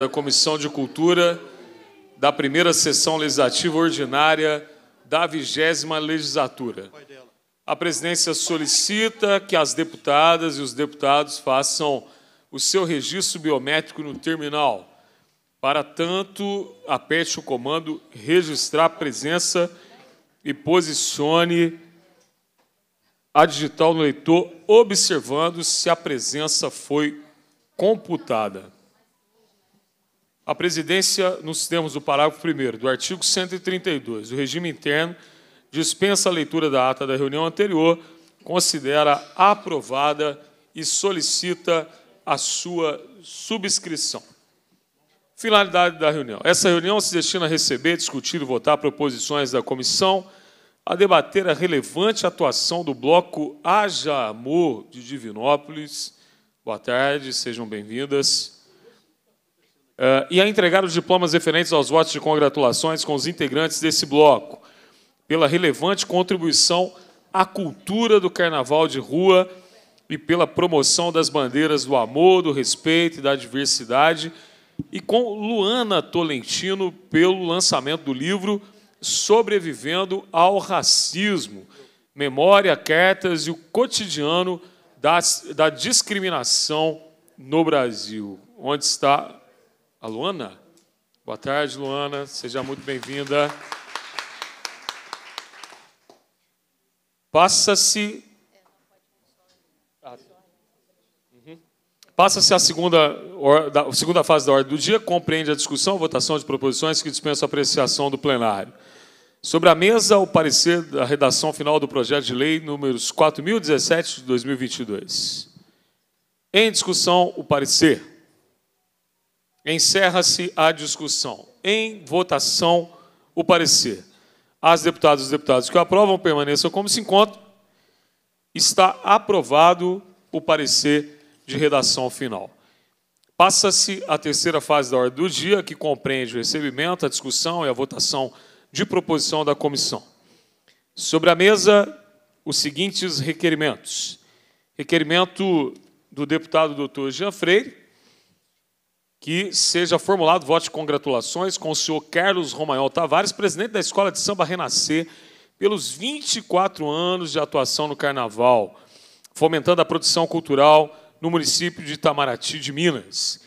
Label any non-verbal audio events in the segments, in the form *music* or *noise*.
da Comissão de Cultura da primeira sessão legislativa ordinária da vigésima legislatura. A presidência solicita que as deputadas e os deputados façam o seu registro biométrico no terminal. Para tanto, aperte o comando registrar presença e posicione a digital no leitor, observando se a presença foi computada. A presidência, nos termos do parágrafo 1 do artigo 132 do regime interno, dispensa a leitura da ata da reunião anterior, considera aprovada e solicita a sua subscrição. Finalidade da reunião. Essa reunião se destina a receber, discutir e votar proposições da comissão, a debater a relevante atuação do bloco Haja Amor de Divinópolis. Boa tarde, sejam bem-vindas uh, e a entregar os diplomas referentes aos votos de congratulações com os integrantes desse bloco, pela relevante contribuição à cultura do carnaval de rua e pela promoção das bandeiras do amor, do respeito e da diversidade, e com Luana Tolentino pelo lançamento do livro Sobrevivendo ao Racismo, Memória, Cartas e o Cotidiano da, da Discriminação no Brasil, onde está a Luana. Boa tarde, Luana. Seja muito bem-vinda. Passa-se. Ah. Uhum. Passa-se a segunda, da, segunda fase da ordem do dia, compreende a discussão, votação de proposições que dispensa a apreciação do plenário. Sobre a mesa, o parecer da redação final do projeto de lei números 4017 de 2022. Em discussão, o parecer. Encerra-se a discussão. Em votação, o parecer. As deputadas e os deputados que o aprovam permaneçam como se encontram. Está aprovado o parecer de redação final. Passa-se a terceira fase da ordem do dia, que compreende o recebimento, a discussão e a votação de proposição da comissão. Sobre a mesa, os seguintes requerimentos. Requerimento do deputado doutor Jean Freire, que seja formulado voto de congratulações com o senhor Carlos Romagnol Tavares, presidente da Escola de Samba Renascer, pelos 24 anos de atuação no Carnaval, fomentando a produção cultural no município de Itamaraty de Minas.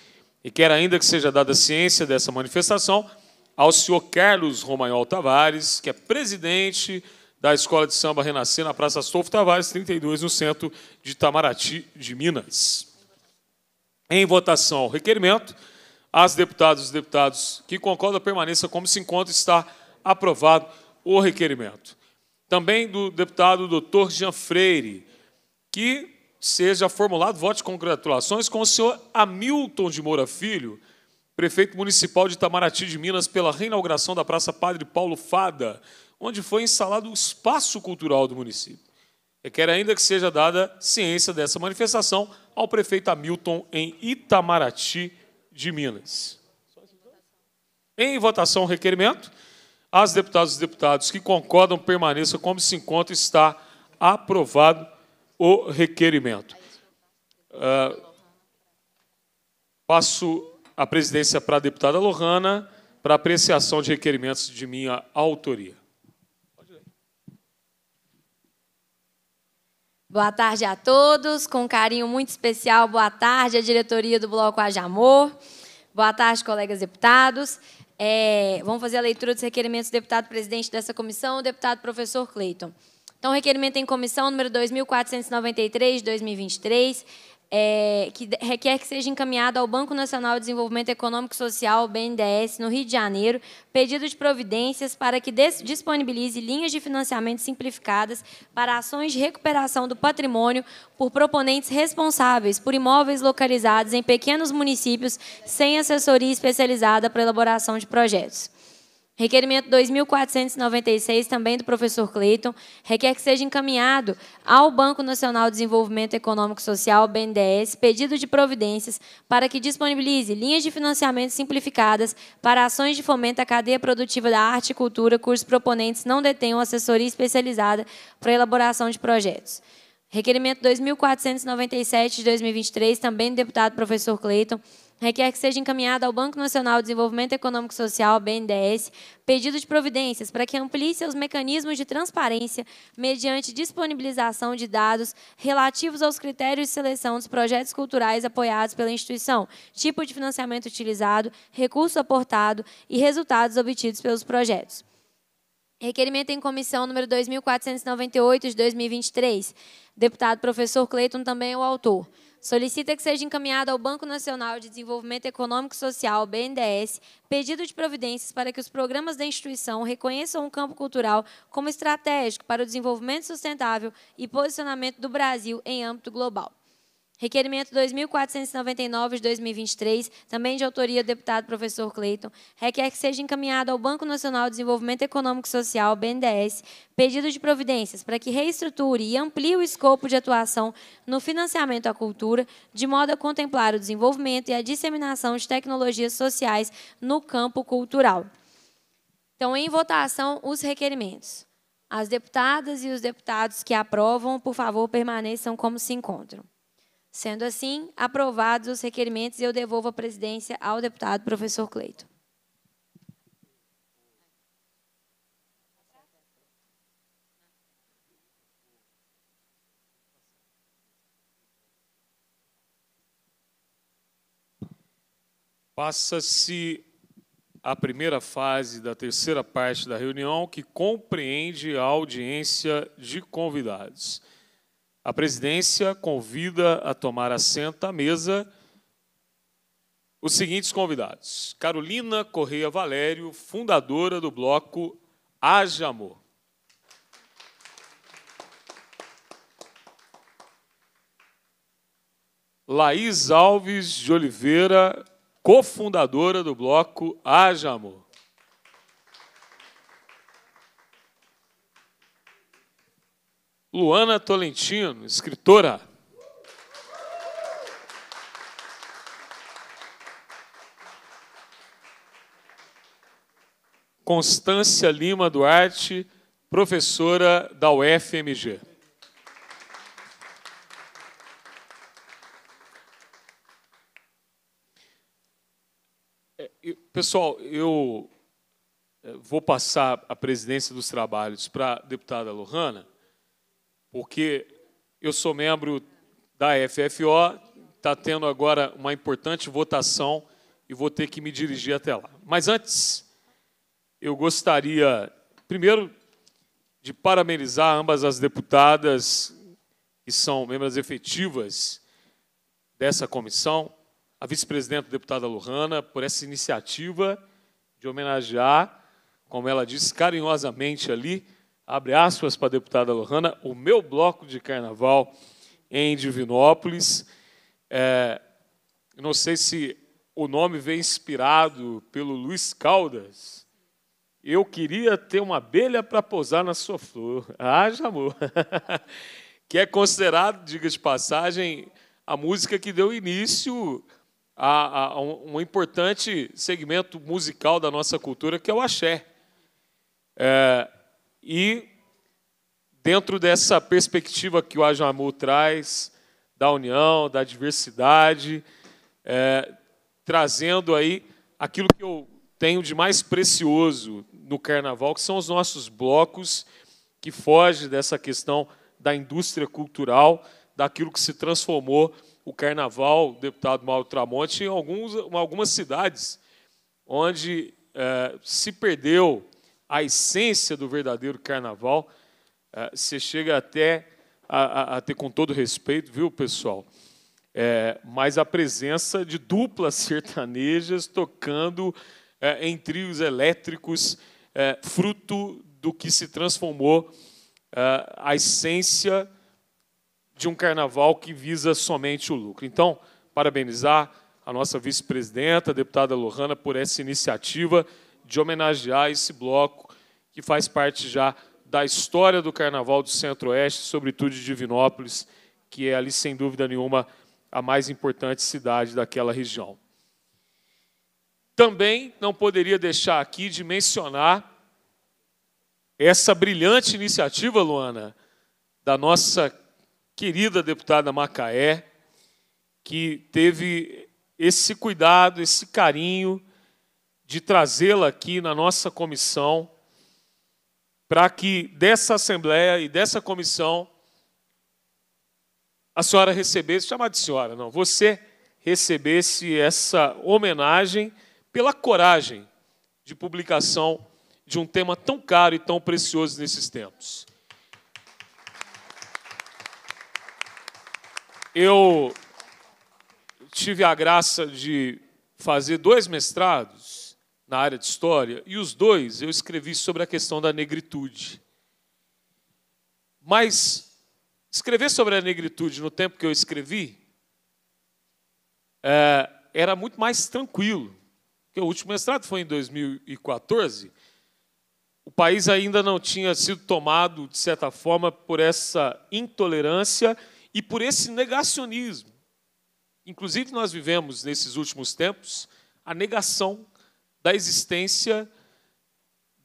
E quer ainda que seja dada ciência dessa manifestação ao senhor Carlos Romagnol Tavares, que é presidente da Escola de Samba Renascer na Praça Astolfo Tavares, 32, no centro de Itamaraty de Minas. Em votação, requerimento. As deputadas e os deputados que concordam permaneça como se encontra, está aprovado o requerimento. Também do deputado doutor Jean Freire, que seja formulado voto de congratulações com o senhor Hamilton de Moura Filho, prefeito municipal de Itamaraty de Minas, pela reinauguração da Praça Padre Paulo Fada, onde foi instalado o espaço cultural do município. Requer ainda que seja dada ciência dessa manifestação ao prefeito Hamilton em Itamaraty de Minas. Em votação, o requerimento. As deputadas e deputados que concordam permaneçam como se encontra. Está aprovado o requerimento. Uh, passo a presidência para a deputada Lohana para apreciação de requerimentos de minha autoria. Boa tarde a todos, com um carinho muito especial. Boa tarde à diretoria do Bloco Haja Amor. Boa tarde, colegas deputados. É, vamos fazer a leitura dos requerimentos do deputado presidente dessa comissão, o deputado professor Cleiton. Então, requerimento em comissão número 2493 de 2023, é, que requer que seja encaminhado ao Banco Nacional de Desenvolvimento Econômico e Social, BNDES, no Rio de Janeiro, pedido de providências para que disponibilize linhas de financiamento simplificadas para ações de recuperação do patrimônio por proponentes responsáveis por imóveis localizados em pequenos municípios sem assessoria especializada para elaboração de projetos. Requerimento 2496, também do professor Cleiton, requer que seja encaminhado ao Banco Nacional de Desenvolvimento Econômico Social, BNDES, pedido de providências para que disponibilize linhas de financiamento simplificadas para ações de fomento à cadeia produtiva da arte e cultura, cujos proponentes não detenham assessoria especializada para elaboração de projetos. Requerimento 2497 de 2023, também do deputado professor Cleiton, requer que seja encaminhado ao Banco Nacional de Desenvolvimento Econômico Social, BNDES, pedido de providências para que amplie seus mecanismos de transparência mediante disponibilização de dados relativos aos critérios de seleção dos projetos culturais apoiados pela instituição, tipo de financiamento utilizado, recurso aportado e resultados obtidos pelos projetos. Requerimento em comissão número 2498 de 2023. Deputado professor Cleiton também é o autor. Solicita que seja encaminhado ao Banco Nacional de Desenvolvimento Econômico e Social, BNDES, pedido de providências para que os programas da instituição reconheçam o campo cultural como estratégico para o desenvolvimento sustentável e posicionamento do Brasil em âmbito global. Requerimento 2499 de 2023, também de autoria do deputado professor Cleiton, requer que seja encaminhado ao Banco Nacional de Desenvolvimento Econômico e Social, BNDES, pedido de providências para que reestruture e amplie o escopo de atuação no financiamento à cultura, de modo a contemplar o desenvolvimento e a disseminação de tecnologias sociais no campo cultural. Então, em votação, os requerimentos. As deputadas e os deputados que aprovam, por favor, permaneçam como se encontram. Sendo assim, aprovados os requerimentos, eu devolvo a presidência ao deputado professor Cleito. Passa-se a primeira fase da terceira parte da reunião, que compreende a audiência de convidados. A presidência convida a tomar assento à mesa os seguintes convidados: Carolina Correia Valério, fundadora do bloco Haja Amor. Laís Alves de Oliveira, cofundadora do bloco Haja Amor. Luana Tolentino, escritora. Constância Lima Duarte, professora da UFMG. É, pessoal, eu é, vou passar a presidência dos trabalhos para a deputada Lohana porque eu sou membro da FFO, está tendo agora uma importante votação e vou ter que me dirigir até lá. Mas antes, eu gostaria, primeiro, de parabenizar ambas as deputadas que são membros efetivas dessa comissão, a vice-presidente deputada Lurana, por essa iniciativa de homenagear, como ela disse carinhosamente ali, abre aspas para a deputada Lohana, o meu bloco de carnaval em Divinópolis. É, não sei se o nome vem inspirado pelo Luiz Caldas. Eu queria ter uma abelha para pousar na sua flor. *laughs* ah, ah, amor. *laughs* que é considerado, diga de passagem, a música que deu início a, a, um, importante segmento musical da nossa cultura, que é o axé. É, e, dentro dessa perspectiva que o Ajamu traz, da união, da diversidade, é, trazendo aí aquilo que eu tenho de mais precioso no carnaval, que são os nossos blocos, que foge dessa questão da indústria cultural, daquilo que se transformou o carnaval, deputado Mauro Tramonte, em alguns, em algumas cidades, onde é, se perdeu a essência do verdadeiro carnaval. Eh, você chega até a, a, a ter, com todo respeito, viu, pessoal? É, mas a presença de duplas *laughs* sertanejas tocando é, em trios elétricos, é, fruto do que se transformou a essência de um carnaval que visa somente o lucro. Então, parabenizar a nossa vice-presidenta, a deputada Lohana, por essa iniciativa de homenagear esse bloco que faz parte já da história do Carnaval do Centro-Oeste, sobretudo de Divinópolis, que é ali, sem dúvida nenhuma, a mais importante cidade daquela região. Também não poderia deixar aqui de mencionar essa brilhante iniciativa, Luana, da nossa querida deputada Macaé, que teve esse cuidado, esse carinho de trazê-la aqui na nossa comissão, para que dessa Assembleia e dessa comissão a senhora recebesse, chamar de senhora, não, você recebesse essa homenagem pela coragem de publicação de um tema tão caro e tão precioso nesses tempos. Eu tive a graça de fazer dois mestrados na área de história, e os dois eu escrevi sobre a questão da negritude. Mas escrever sobre a negritude no tempo que eu escrevi é, era muito mais tranquilo. Porque o último mestrado foi em 2014. O país ainda não tinha sido tomado, de certa forma, por essa intolerância e por esse negacionismo. Inclusive, nós vivemos, nesses últimos tempos, a negação da existência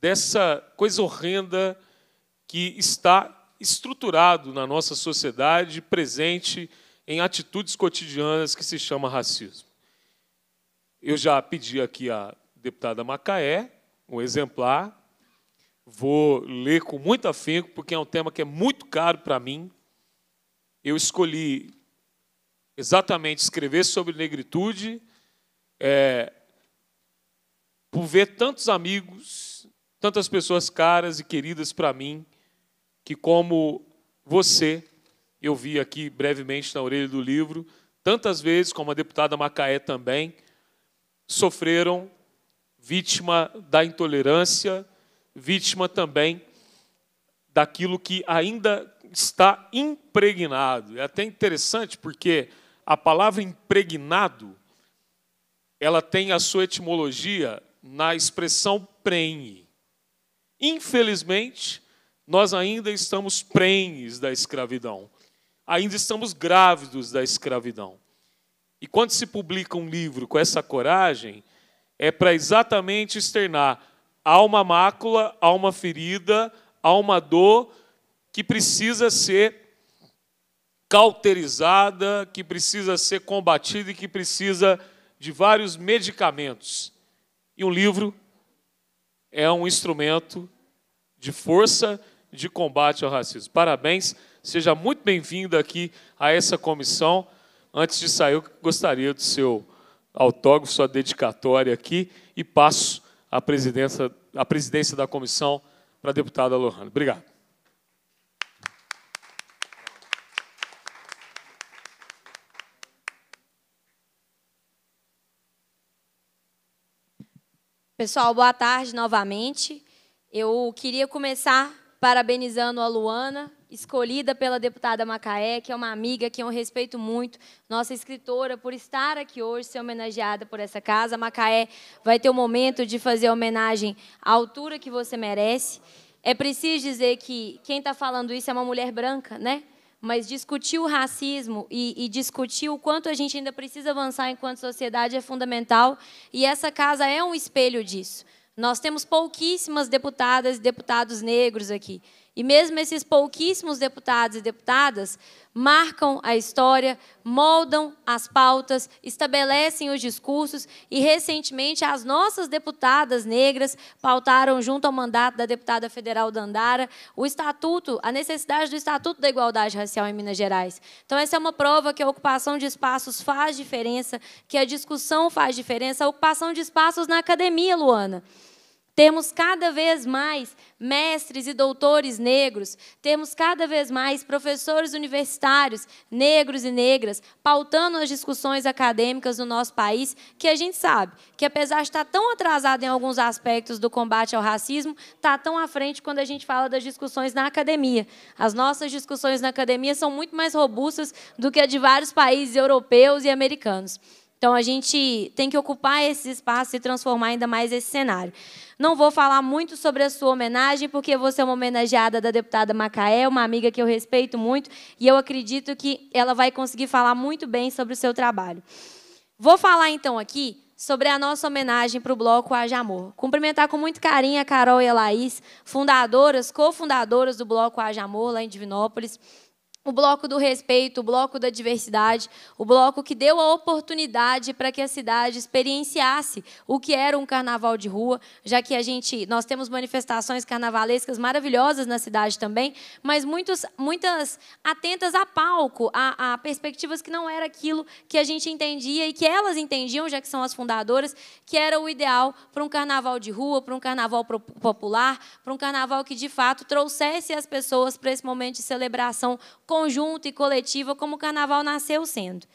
dessa coisa horrenda que está estruturado na nossa sociedade, presente em atitudes cotidianas que se chama racismo. Eu já pedi aqui à deputada Macaé um exemplar. Vou ler com muito afinco, porque é um tema que é muito caro para mim. Eu escolhi exatamente escrever sobre negritude, é, por ver tantos amigos, tantas pessoas caras e queridas para mim, que como você, eu vi aqui brevemente na orelha do livro, tantas vezes, como a deputada Macaé também, sofreram vítima da intolerância, vítima também daquilo que ainda está impregnado. É até interessante porque a palavra impregnado ela tem a sua etimologia na expressão prenhe. Infelizmente, nós ainda estamos prenhes da escravidão. Ainda estamos grávidos da escravidão. E quando se publica um livro com essa coragem, é para exatamente externar há uma mácula, há uma ferida, há uma dor que precisa ser cauterizada, que precisa ser combatida e que precisa de vários medicamentos. E um livro é um instrumento de força de combate ao racismo. Parabéns, seja muito bem-vindo aqui a essa comissão. Antes de sair, eu gostaria do seu autógrafo, sua dedicatória aqui e passo a presidência, a presidência da comissão para a deputada Lohane. Obrigado. Pessoal, boa tarde novamente. Eu queria começar parabenizando a Luana, escolhida pela deputada Macaé, que é uma amiga que eu respeito muito, nossa escritora, por estar aqui hoje, ser homenageada por essa casa. Macaé vai ter o momento de fazer homenagem à altura que você merece. É preciso dizer que quem está falando isso é uma mulher branca, né? mas discutir o racismo e, e, discutir o quanto a gente ainda precisa avançar enquanto sociedade é fundamental, e essa casa é um espelho disso. Nós temos pouquíssimas deputadas e deputados negros aqui. E mesmo esses pouquíssimos deputados e deputadas marcam a história, moldam as pautas, estabelecem os discursos e, recentemente, as nossas deputadas negras pautaram, junto ao mandato da deputada federal Dandara, o estatuto, a necessidade do Estatuto da Igualdade Racial em Minas Gerais. Então, essa é uma prova que a ocupação de espaços faz diferença, que a discussão faz diferença, a ocupação de espaços na academia, Luana. Temos cada vez mais mestres e doutores negros, temos cada vez mais professores universitários negros e negras pautando as discussões acadêmicas no nosso país, que a gente sabe que, apesar de estar tão atrasado em alguns aspectos do combate ao racismo, está tão à frente quando a gente fala das discussões na academia. As nossas discussões na academia são muito mais robustas do que a de vários países europeus e americanos. Então a gente tem que ocupar esse espaço e transformar ainda mais esse cenário. Não vou falar muito sobre a sua homenagem, porque você é uma homenageada da deputada Macaé, uma amiga que eu respeito muito, e eu acredito que ela vai conseguir falar muito bem sobre o seu trabalho. Vou falar então aqui sobre a nossa homenagem para o bloco Haja Amor. Cumprimentar com muito carinho a Carol e a Laís, fundadoras, cofundadoras do bloco Haja Amor lá em Divinópolis o bloco do respeito, o bloco da diversidade, o bloco que deu a oportunidade para que a cidade experienciasse o que era um carnaval de rua, já que a gente, nós temos manifestações carnavalescas maravilhosas na cidade também, mas muitos, muitas atentas a palco, a, a perspectivas que não era aquilo que a gente entendia e que elas entendiam, já que são as fundadoras, que era o ideal para um carnaval de rua, para um carnaval popular, para um carnaval que de fato trouxesse as pessoas para esse momento de celebração com conjunto e coletiva como o carnaval nasceu sendo.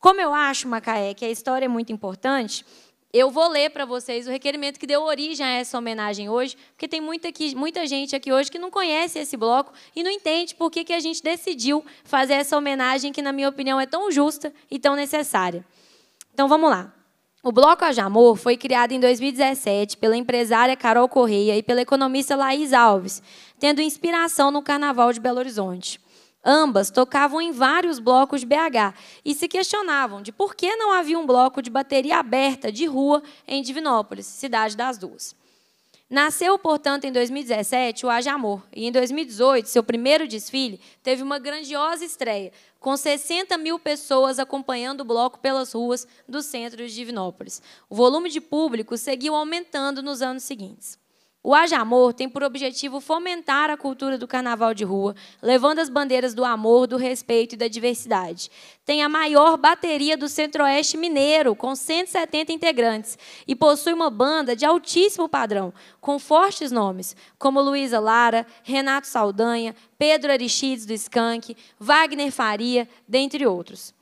Como eu acho, Macaé, que a história é muito importante, eu vou ler para vocês o requerimento que deu origem a essa homenagem hoje, porque tem muita, aqui, muita gente aqui hoje que não conhece esse bloco e não entende por que, que a gente decidiu fazer essa homenagem que, na minha opinião, é tão justa e tão necessária. Então, vamos lá. O Bloco Ajamor foi criado em 2017 pela empresária Carol Correia e pela economista Laís Alves, tendo inspiração no Carnaval de Belo Horizonte. Ambas tocavam em vários blocos de BH e se questionavam de por que não havia um bloco de bateria aberta de rua em Divinópolis, cidade das duas. Nasceu, portanto, em 2017 o Haja Amor, e em 2018, seu primeiro desfile teve uma grandiosa estreia, com 60 mil pessoas acompanhando o bloco pelas ruas do centro de Divinópolis. O volume de público seguiu aumentando nos anos seguintes. O Haja Amor tem por objetivo fomentar a cultura do carnaval de rua, levando as bandeiras do amor, do respeito e da diversidade. Tem a maior bateria do Centro-Oeste Mineiro, com 170 integrantes, e possui uma banda de altíssimo padrão, com fortes nomes, como Luísa Lara, Renato Saldanha, Pedro Aristides do Skank, Wagner Faria, dentre outros.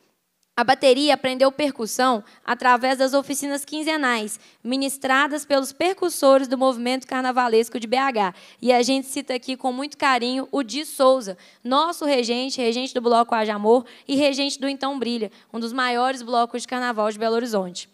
A bateria aprendeu percussão através das oficinas quinzenais, ministradas pelos percussores do movimento carnavalesco de BH. E a gente cita aqui com muito carinho o Di Souza, nosso regente, regente do Bloco Haja Amor e regente do Então Brilha, um dos maiores blocos de carnaval de Belo Horizonte.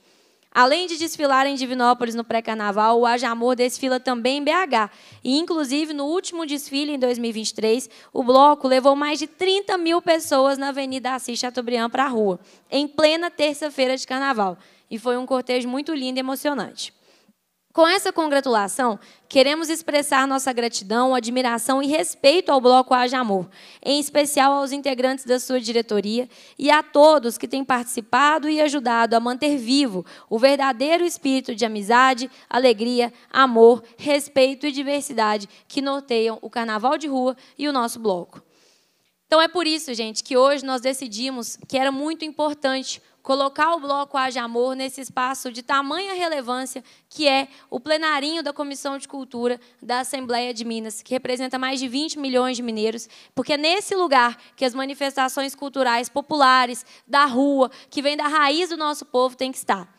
Além de desfilar em Divinópolis no pré-carnaval, o Amor desfila também em BH. E, inclusive, no último desfile, em 2023, o bloco levou mais de 30 mil pessoas na Avenida Assis Chateaubriand para a rua, em plena terça-feira de carnaval. E foi um cortejo muito lindo e emocionante. Com essa congratulação, queremos expressar nossa gratidão, admiração e respeito ao Bloco Haja Amor, em especial aos integrantes da sua diretoria e a todos que têm participado e ajudado a manter vivo o verdadeiro espírito de amizade, alegria, amor, respeito e diversidade que norteiam o Carnaval de Rua e o nosso bloco. Então é por isso, gente, que hoje nós decidimos que era muito importante colocar o bloco Haja Amor nesse espaço de tamanha relevância que é o plenarinho da Comissão de Cultura da Assembleia de Minas, que representa mais de 20 milhões de mineiros, porque é nesse lugar que as manifestações culturais populares, da rua, que vem da raiz do nosso povo, tem que estar.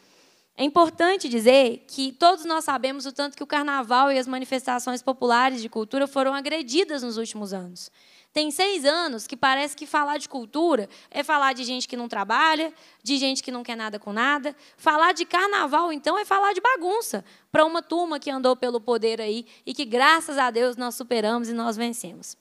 É importante dizer que todos nós sabemos o tanto que o carnaval e as manifestações populares de cultura foram agredidas nos últimos anos. Tem seis anos que parece que falar de cultura é falar de gente que não trabalha, de gente que não quer nada com nada. Falar de carnaval, então, é falar de bagunça para uma turma que andou pelo poder aí e que, graças a Deus, nós superamos e nós vencemos.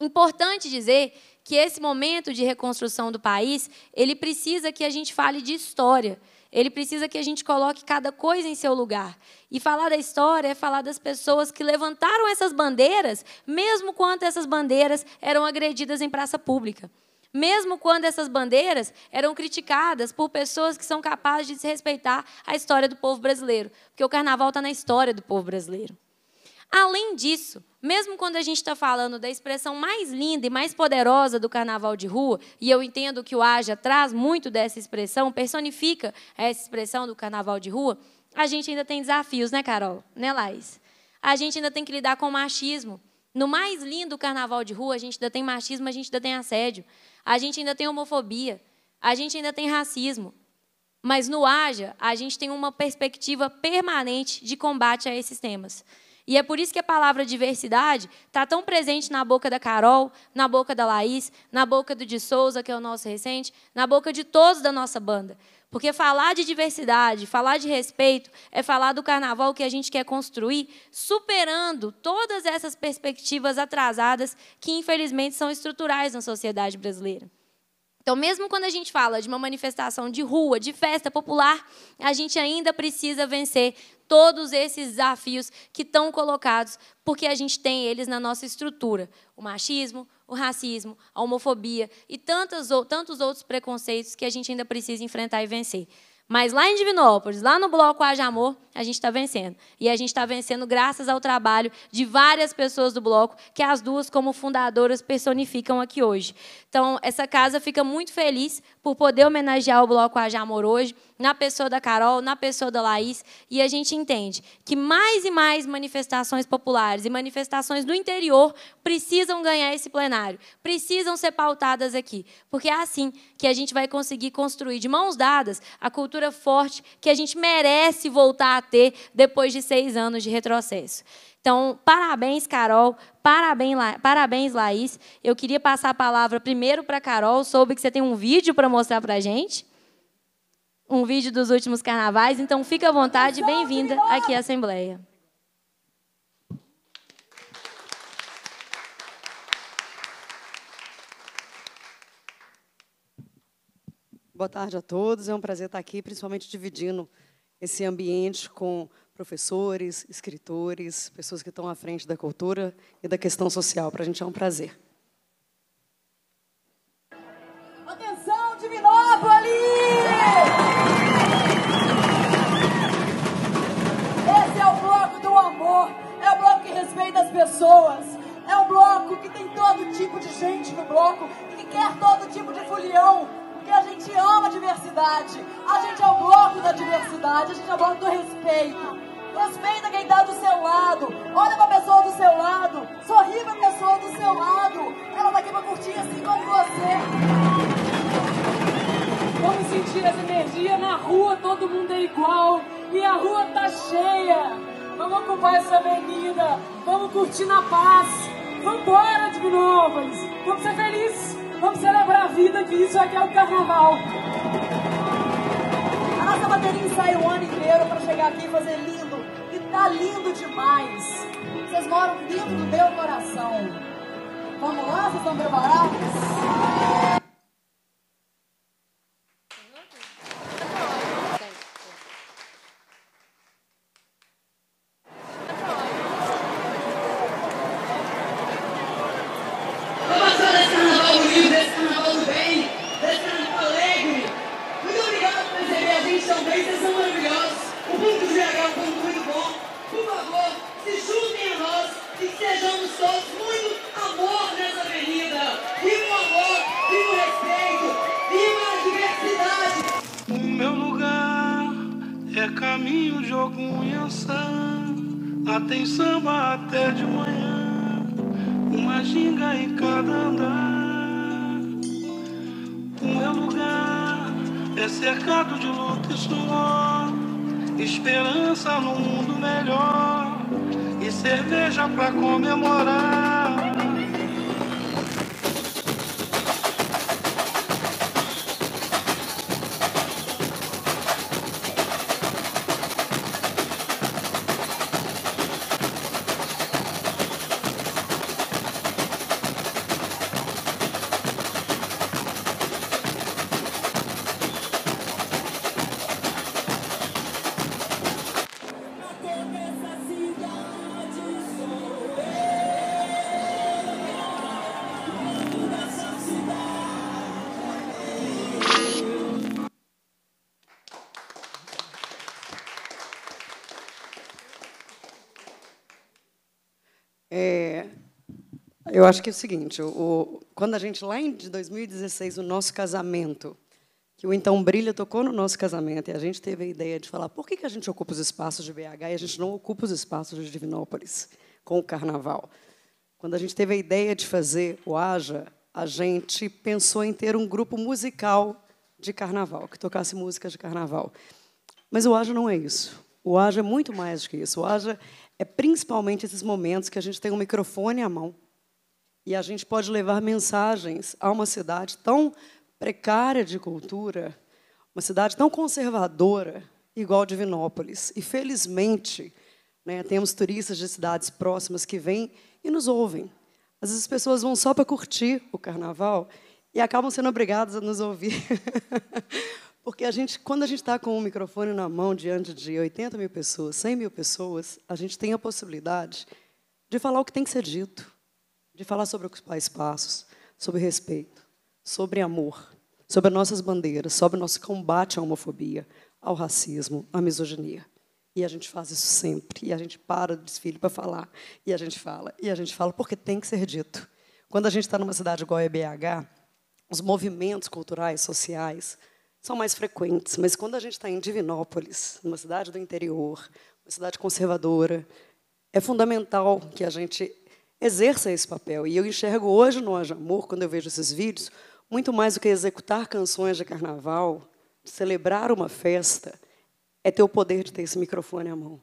Importante dizer que esse momento de reconstrução do país, ele precisa que a gente fale de história, ele precisa que a gente coloque cada coisa em seu lugar. E falar da história é falar das pessoas que levantaram essas bandeiras, mesmo quando essas bandeiras eram agredidas em praça pública. Mesmo quando essas bandeiras eram criticadas por pessoas que são capazes de desrespeitar a história do povo brasileiro. Porque o carnaval está na história do povo brasileiro. Além disso, mesmo quando a gente está falando da expressão mais linda e mais poderosa do carnaval de rua, e eu entendo que o Aja traz muito dessa expressão, personifica essa expressão do carnaval de rua, a gente ainda tem desafios, né, Carol? Né, Laís? A gente ainda tem que lidar com machismo. No mais lindo carnaval de rua, a gente ainda tem machismo, a gente ainda tem assédio, a gente ainda tem homofobia, a gente ainda tem racismo. Mas no Aja, a gente tem uma perspectiva permanente de combate a esses temas. E é por isso que a palavra diversidade está tão presente na boca da Carol, na boca da Laís, na boca do de Souza, que é o nosso recente, na boca de todos da nossa banda. Porque falar de diversidade, falar de respeito, é falar do carnaval que a gente quer construir, superando todas essas perspectivas atrasadas que, infelizmente, são estruturais na sociedade brasileira. Então, mesmo quando a gente fala de uma manifestação de rua, de festa popular, a gente ainda precisa vencer todos esses desafios que estão colocados, porque a gente tem eles na nossa estrutura: o machismo, o racismo, a homofobia e tantos, tantos outros preconceitos que a gente ainda precisa enfrentar e vencer. Mas lá em Divinópolis, lá no bloco Haja Amor, a gente está vencendo. E a gente está vencendo graças ao trabalho de várias pessoas do bloco, que as duas, como fundadoras, personificam aqui hoje. Então, essa casa fica muito feliz por poder homenagear o bloco Haja Amor hoje na pessoa da Carol, na pessoa da Laís, e a gente entende que mais e mais manifestações populares e manifestações do interior precisam ganhar esse plenário, precisam ser pautadas aqui, porque é assim que a gente vai conseguir construir de mãos dadas a cultura forte que a gente merece voltar a ter depois de seis anos de retrocesso. Então, parabéns, Carol. Parabéns, La... parabéns, Laís. Eu queria passar a palavra primeiro para Carol. Soube que você tem um vídeo para mostrar para a gente um vídeo dos últimos carnavais, então fica à vontade, bem-vinda aqui à Assembleia. Boa tarde a todos, é um prazer estar aqui, principalmente dividindo esse ambiente com professores, escritores, pessoas que estão à frente da cultura e da questão social. Para a gente é um prazer. Atenção, Divinópolis! pessoas. É um bloco que tem todo tipo de gente no bloco, que quer todo tipo de folião, porque a gente ama a diversidade. A gente é o bloco da diversidade, a gente é o bloco do respeito. Respeita quem está do seu lado. Olha para a pessoa do seu lado. Sorri para a pessoa do seu lado. Ela está aqui para curtir assim como você. Vamos sentir essa energia. Na rua todo mundo é igual. E a rua tá cheia vamos ocupar essa avenida, vamos curtir na paz, vamos embora de novas, vamos ser felizes, vamos celebrar a vida, que isso aqui é o carnaval. A nossa bateria ensaia o ano inteiro para chegar aqui e fazer lindo, e tá lindo demais. Vocês moram dentro do meu coração. Vamos lá, vocês estão preparados? Eu acho que é o seguinte, o, quando a gente, lá em 2016, o nosso casamento, que o Então Brilha tocou no nosso casamento, e a gente teve a ideia de falar por que, que a gente ocupa os espaços de BH e a gente não ocupa os espaços de Divinópolis com o Carnaval. Quando a gente teve a ideia de fazer o Aja, a gente pensou em ter um grupo musical de Carnaval, que tocasse músicas de Carnaval. Mas o Aja não é isso. O Aja é muito mais do que isso. O Aja é principalmente esses momentos que a gente tem um microfone à mão, e a gente pode levar mensagens a uma cidade tão precária de cultura, uma cidade tão conservadora, igual Divinópolis. E, felizmente, né, temos turistas de cidades próximas que vêm e nos ouvem. Às vezes, as pessoas vão só para curtir o carnaval e acabam sendo obrigadas a nos ouvir. *laughs* Porque a gente, quando a gente está com o microfone na mão diante de 80 mil pessoas, 100 mil pessoas, a gente tem a possibilidade de falar o que tem que ser dito de falar sobre ocupar espaços, sobre respeito, sobre amor, sobre as nossas bandeiras, sobre o nosso combate à homofobia, ao racismo, à misoginia. E a gente faz isso sempre. E a gente para o desfile para falar. E a gente fala. E a gente fala porque tem que ser dito. Quando a gente está numa cidade igual a BH, os movimentos culturais, sociais, são mais frequentes. Mas quando a gente está em Divinópolis, numa cidade do interior, uma cidade conservadora, é fundamental que a gente exerça esse papel. E eu enxergo hoje no Haja Amor, quando eu vejo esses vídeos, muito mais do que executar canções de carnaval, celebrar uma festa, é ter o poder de ter esse microfone à mão.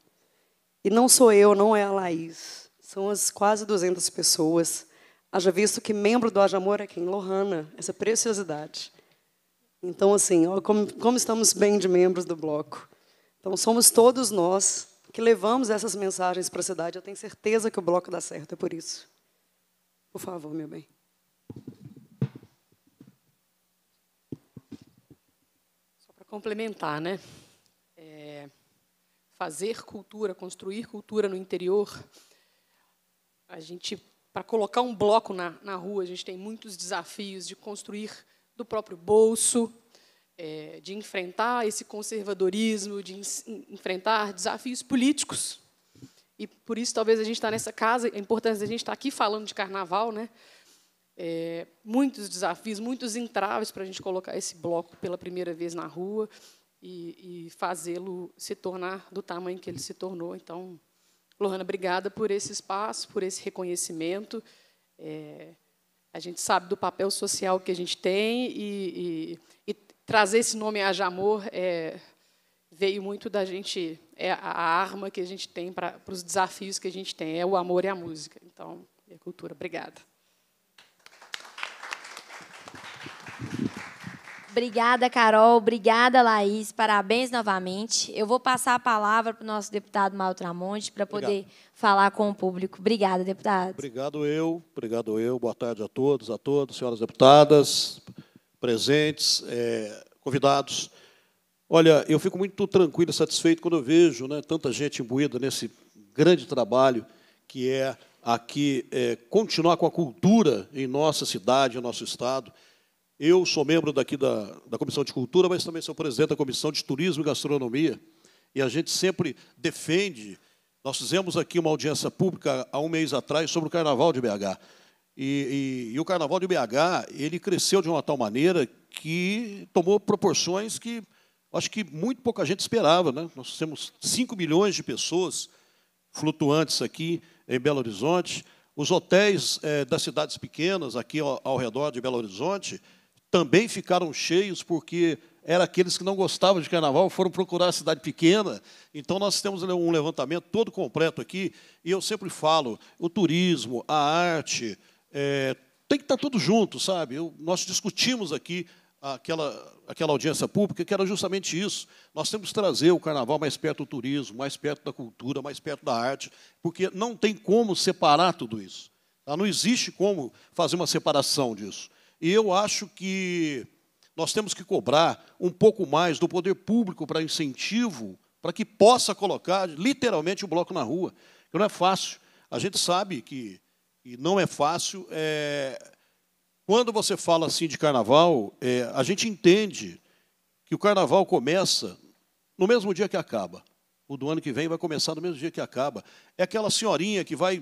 E não sou eu, não é a Laís. São as quase 200 pessoas. Haja visto que membro do Haja Amor é quem? Lohana, essa preciosidade. Então, assim, como, como estamos bem de membros do bloco. Então, somos todos nós que levamos essas mensagens para a cidade. Eu tenho certeza que o bloco dá certo, é por isso. Por favor, meu bem. Só para complementar, né? É, fazer cultura, construir cultura no interior, a gente, para colocar um bloco na, na rua, a gente tem muitos desafios de construir do próprio bolso, é, de enfrentar esse conservadorismo, de enfrentar desafios políticos. E por isso, talvez a gente está nessa casa, é importante a gente estar tá aqui falando de carnaval, né? É, muitos desafios, muitos entraves para a gente colocar esse bloco pela primeira vez na rua e, e fazê-lo se tornar do tamanho que ele se tornou. Então, Lohana, obrigada por esse espaço, por esse reconhecimento. É, a gente sabe do papel social que a gente tem e, e, e trazer esse nome a Jamor é, veio muito da gente, é a arma que a gente tem para os desafios que a gente tem, é o amor e a música. Então, e a cultura. Obrigada. Obrigada, Carol. Obrigada, Laís. Parabéns novamente. Eu vou passar a palavra para o nosso deputado Maltramonte para poder Obrigado. falar com o público. Obrigada, deputado. Obrigado eu. Obrigado eu. Boa tarde a todos, a todas, senhoras deputadas presentes, é, convidados. Olha, eu fico muito tranquilo e satisfeito quando eu vejo né, tanta gente imbuída nesse grande trabalho que é aqui é, continuar com a cultura em nossa cidade, em nosso estado. Eu sou membro daqui da, da Comissão de Cultura, mas também sou presidente da Comissão de Turismo e Gastronomia. E a gente sempre defende. Nós fizemos aqui uma audiência pública há um mês atrás sobre o Carnaval de BH. E, e, e, o carnaval de BH ele cresceu de uma tal maneira que tomou proporções que acho que muito pouca gente esperava. Né? Nós temos 5 milhões de pessoas flutuantes aqui em Belo Horizonte. Os hotéis é, das cidades pequenas, aqui ao, ao, redor de Belo Horizonte, também ficaram cheios, porque eram aqueles que não gostavam de carnaval, foram procurar a cidade pequena. Então, nós temos né, um levantamento todo completo aqui, e eu sempre falo: o turismo, a arte, é, tem que estar tá tudo junto, sabe? Eu, nós discutimos aqui aquela, aquela audiência pública que era justamente isso. Nós temos que trazer o carnaval mais perto do turismo, mais perto da cultura, mais perto da arte, porque não tem como separar tudo isso. Tá? Não existe como fazer uma separação disso. E eu acho que nós temos que cobrar um pouco mais do poder público para incentivo, para que possa colocar literalmente o bloco na rua, não é fácil. A gente sabe que e não é fácil. É... Quando você fala assim de carnaval, é... a gente entende que o carnaval começa no mesmo dia que acaba. O do ano que vem vai começar no mesmo dia que acaba. É aquela senhorinha que vai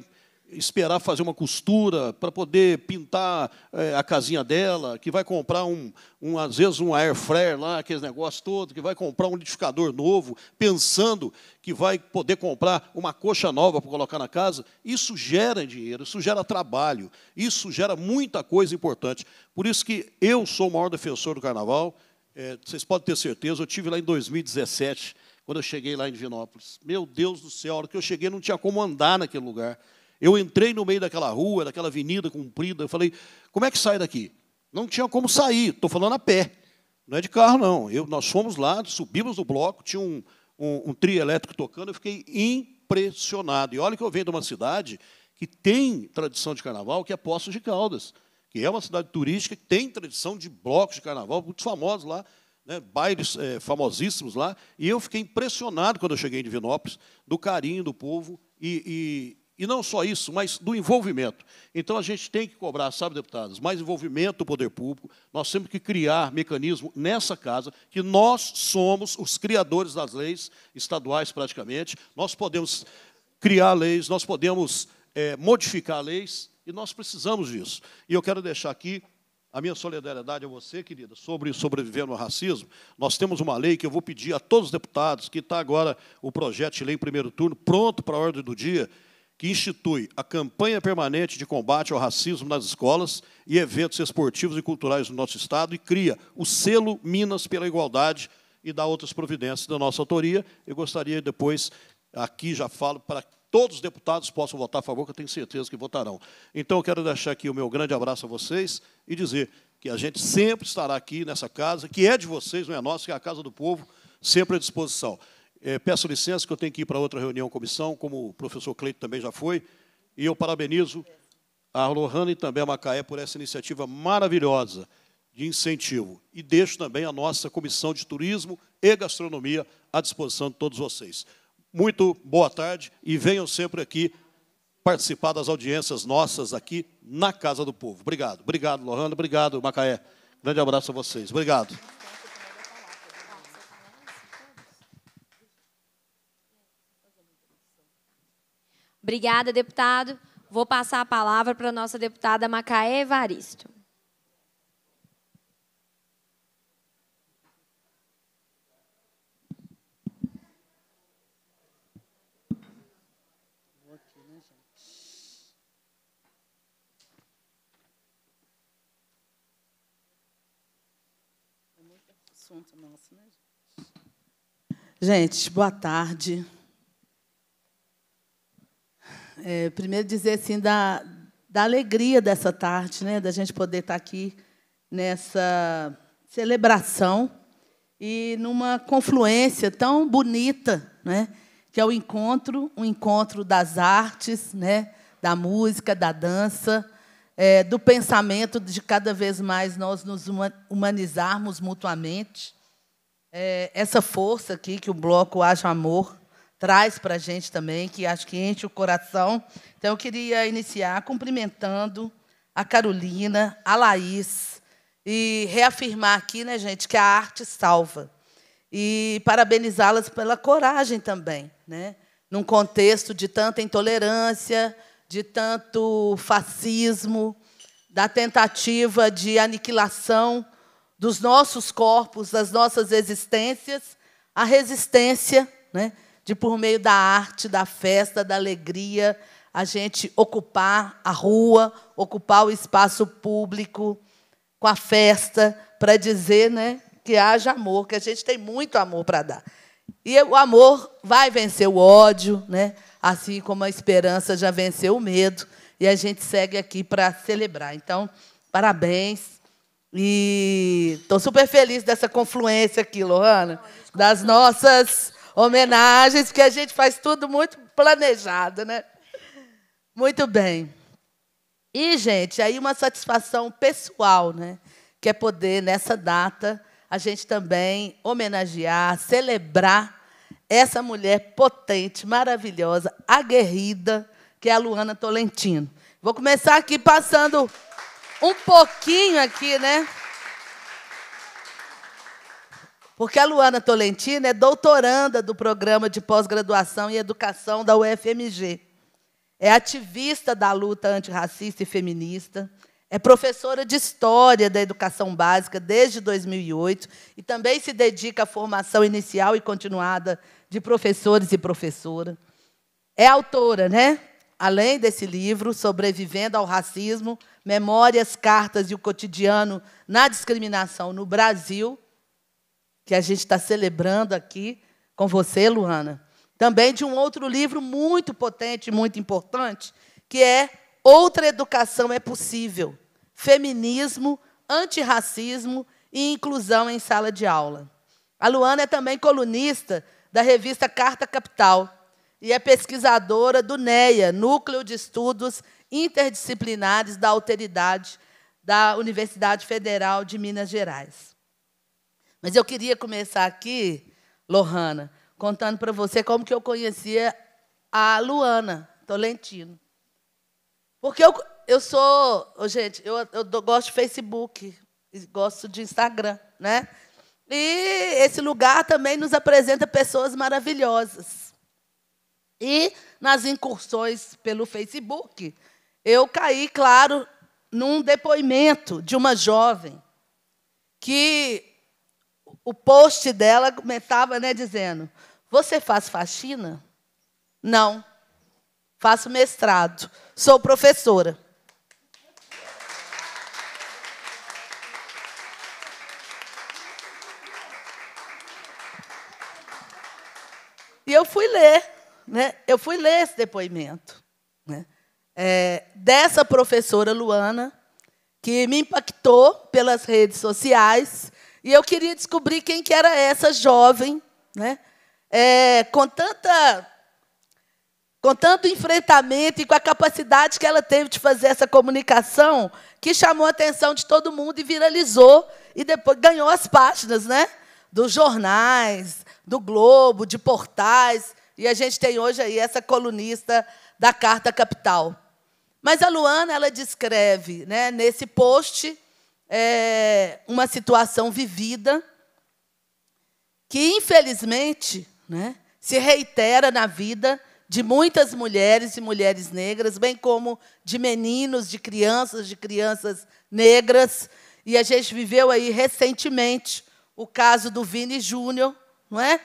esperar fazer uma costura para poder pintar é, a casinha dela, que vai comprar um, um, às vezes um air fryer lá, aqueles negócio todo, que vai comprar um liquidificador novo, pensando que vai poder comprar uma coxa nova para colocar na casa, isso gera dinheiro, isso gera trabalho, isso gera muita coisa importante. Por isso que eu sou o maior defensor do carnaval. É, vocês podem ter certeza, eu tive lá em 2017, quando eu cheguei lá em Divinópolis. Meu Deus do céu, a hora que eu cheguei não tinha como andar naquele lugar. Eu entrei no meio daquela rua, daquela avenida comprida, eu falei, como é que sai daqui? Não tinha como sair, estou falando a pé. Não é de carro, não. Eu, nós fomos lá, subimos no bloco, tinha um, um, um trio elétrico tocando, eu fiquei impressionado. E olha que eu venho de uma cidade que tem tradição de carnaval, que é Poços de Caldas, que é uma cidade turística que tem tradição de blocos de carnaval, muitos famosos lá, né, bailes é, famosíssimos lá. E eu fiquei impressionado quando eu cheguei em Divinópolis, do carinho do povo e, e e não só isso, mas do envolvimento. Então a gente tem que cobrar, sabe, deputados, mais envolvimento do poder público. Nós temos que criar mecanismo nessa casa que nós somos os criadores das leis estaduais, praticamente. Nós podemos criar leis, nós podemos é, modificar leis e nós precisamos disso. E eu quero deixar aqui a minha solidariedade a você, querida, sobre sobreviver no racismo. Nós temos uma lei que eu vou pedir a todos os deputados, que está agora o projeto de lei em primeiro turno, pronto para a ordem do dia, que institui a campanha permanente de combate ao racismo nas escolas e eventos esportivos e culturais do nosso Estado e cria o selo Minas pela Igualdade e dá outras providências da nossa autoria. Eu gostaria depois, aqui já falo, para todos os deputados possam votar a favor, que eu tenho certeza que votarão. Então, eu quero deixar aqui o meu grande abraço a vocês e dizer que a gente sempre estará aqui nessa casa, que é de vocês, não é nossa, que é a casa do povo, sempre à disposição. É, peço licença que eu tenho que ir para outra reunião comissão, como o professor Cleito também já foi, e eu parabenizo a Lohana e também a Macaé por essa iniciativa maravilhosa de incentivo. E deixo também a nossa comissão de turismo e gastronomia à disposição de todos vocês. Muito boa tarde e venham sempre aqui participar das audiências nossas aqui na Casa do Povo. Obrigado. Obrigado, Lohana. Obrigado, Macaé. Grande abraço a vocês. Obrigado. Obrigada, deputado. Vou passar a palavra para a nossa deputada Macaé Evaristo. Gente, boa tarde. É, primeiro dizer assim da, da alegria dessa tarde, né, da gente poder estar aqui nessa celebração e numa confluência tão bonita, né, que é o encontro, o encontro das artes, né, da música, da dança, é, do pensamento de cada vez mais nós nos humanizarmos mutuamente. É, essa força aqui que o bloco Haja amor traz para a gente também, que acho que enche o coração. Então, eu queria iniciar cumprimentando a Carolina, a Laís, e reafirmar aqui, né, gente, que a arte salva. E parabenizá-las pela coragem também, né? num contexto de tanta intolerância, de tanto fascismo, da tentativa de aniquilação dos nossos corpos, das nossas existências, a resistência, né? de por meio da arte, da festa, da alegria, a gente ocupar a rua, ocupar o espaço público com a festa para dizer, né, que haja amor, que a gente tem muito amor para dar. E o amor vai vencer o ódio, né? Assim como a esperança já venceu o medo, e a gente segue aqui para celebrar. Então, parabéns. E estou super feliz dessa confluência aqui, Lohana, das nossas homenagens, porque a gente faz tudo muito planejado, né? Muito bem. E, gente, aí uma satisfação pessoal, né? Que é poder, nessa data, a gente também homenagear, celebrar essa mulher potente, maravilhosa, aguerrida, que é a Luana Tolentino. Vou começar aqui passando um pouquinho aqui, né? Porque a Luana Tolentino é doutoranda do programa de pós-graduação em educação da UFMG. É ativista da luta antirracista e feminista. É professora de História da Educação Básica desde 2008 e também se dedica à formação inicial e continuada de professores e professora. É autora, né? Além desse livro, Sobrevivendo ao Racismo, Memórias, Cartas e o Cotidiano na Discriminação no Brasil, que a gente está celebrando aqui com você, Luana. Também de um outro livro muito potente, muito importante, que é Outra Educação é Possível: Feminismo, Antirracismo e Inclusão em Sala de Aula. A Luana é também colunista da revista Carta Capital e é pesquisadora do NEA, Núcleo de Estudos Interdisciplinares da Alteridade da Universidade Federal de Minas Gerais. Mas eu queria começar aqui, Lohana, contando para você como que eu conhecia a Luana Tolentino. Porque eu, eu sou, gente, eu, eu gosto de Facebook, gosto de Instagram, né? E esse lugar também nos apresenta pessoas maravilhosas. E nas incursões pelo Facebook, eu caí, claro, num depoimento de uma jovem que o post dela comentava, né, dizendo: Você faz faxina? Não. Faço mestrado. Sou professora. E eu fui ler, né? Eu fui ler esse depoimento, né? É, dessa professora Luana, que me impactou pelas redes sociais e eu queria descobrir quem que era essa jovem, né? É, com tanta com tanto enfrentamento e com a capacidade que ela teve de fazer essa comunicação, que chamou a atenção de todo mundo e viralizou e depois ganhou as páginas, né? Dos jornais, do Globo, de portais, e a gente tem hoje aí essa colunista da Carta Capital. Mas a Luana, ela descreve, né, nesse post, é, uma situação vivida que, infelizmente, né, se reitera na vida de muitas mulheres e mulheres negras, bem como de meninos, de crianças, de crianças negras. E a gente viveu aí recentemente o caso do Vini Júnior, não é?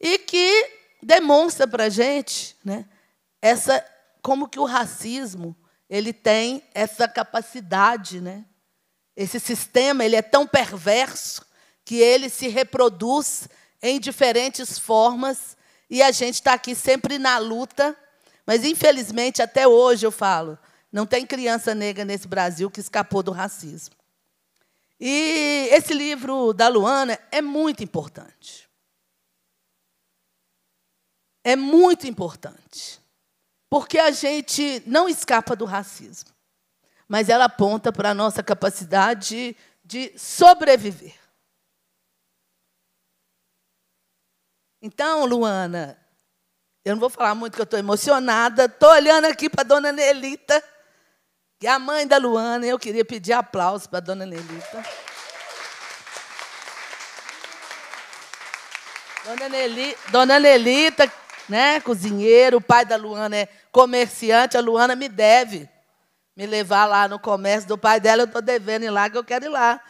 E que demonstra para a gente, né, essa como que o racismo ele tem essa capacidade, né, esse sistema ele é tão perverso que ele se reproduz em diferentes formas e a gente está aqui sempre na luta. Mas infelizmente até hoje eu falo, não tem criança negra nesse Brasil que escapou do racismo. E esse livro da Luana é muito importante. É muito importante. Porque a gente não escapa do racismo mas ela aponta para a nossa capacidade de sobreviver. Então, Luana, eu não vou falar muito que eu estou emocionada, estou olhando aqui para a dona Nelita, que é a mãe da Luana, e eu queria pedir aplausos para a dona Nelita. Dona, Neli, dona Nelita, né, cozinheiro, o pai da Luana é comerciante, a Luana me deve me levar lá no comércio do pai dela, eu estou devendo ir lá, que eu quero ir lá.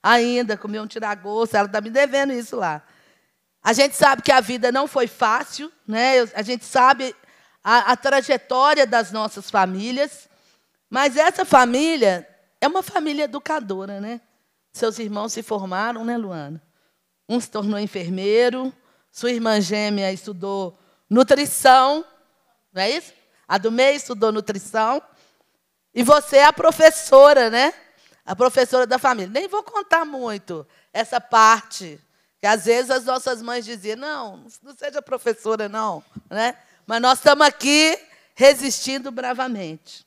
Ainda, comer um tiragosto, ela está me devendo isso lá. A gente sabe que a vida não foi fácil, né? a gente sabe a, a trajetória das nossas famílias, mas essa família é uma família educadora, né? Seus irmãos se formaram, né, Luana? Um se tornou enfermeiro, sua irmã gêmea estudou nutrição, não é isso? A do meio estudou nutrição. E você é a professora, né? A professora da família. Nem vou contar muito essa parte. Que às vezes as nossas mães diziam, não, não seja professora, não. Né? Mas nós estamos aqui resistindo bravamente.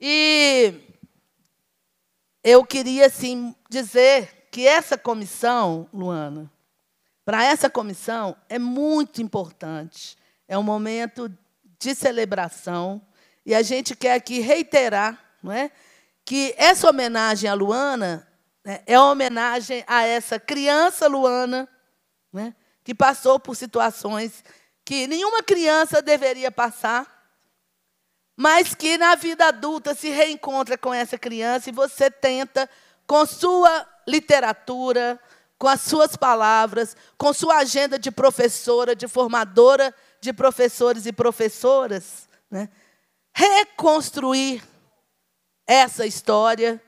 E eu queria, assim, dizer que essa comissão, Luana, para essa comissão é muito importante. É um momento de celebração, e a gente quer aqui reiterar não é, que essa homenagem à Luana né, é homenagem a essa criança Luana né, que passou por situações que nenhuma criança deveria passar mas que na vida adulta se reencontra com essa criança e você tenta, com sua literatura, com as suas palavras, com sua agenda de professora, de formadora de professores e professoras, né, reconstruir essa história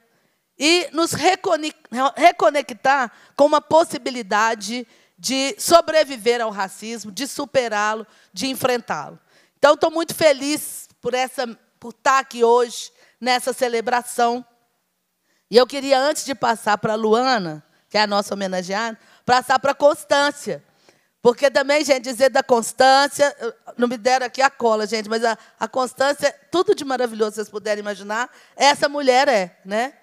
e nos reconectar com uma possibilidade de sobreviver ao racismo, de superá-lo, de enfrentá-lo. Então, estou muito feliz por, essa, por estar aqui hoje, nessa celebração. E eu queria, antes de passar para a Luana, que é a nossa homenageada, passar para a Constância, porque também, gente, dizer da constância, não me deram aqui a cola, gente, mas a, a constância, tudo de maravilhoso vocês puderem imaginar, essa mulher é, né?